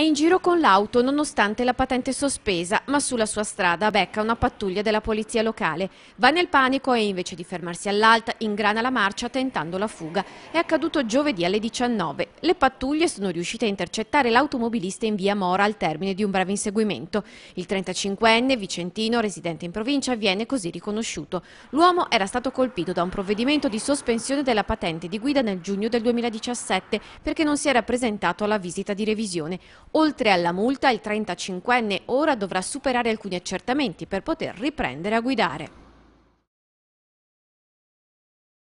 È in giro con l'auto nonostante la patente sospesa, ma sulla sua strada becca una pattuglia della polizia locale. Va nel panico e invece di fermarsi all'alta ingrana la marcia tentando la fuga. È accaduto giovedì alle 19. Le pattuglie sono riuscite a intercettare l'automobilista in via Mora al termine di un breve inseguimento. Il 35enne, vicentino, residente in provincia, viene così riconosciuto. L'uomo era stato colpito da un provvedimento di sospensione della patente di guida nel giugno del 2017 perché non si era presentato alla visita di revisione. Oltre alla multa, il 35enne ora dovrà superare alcuni accertamenti per poter riprendere a guidare.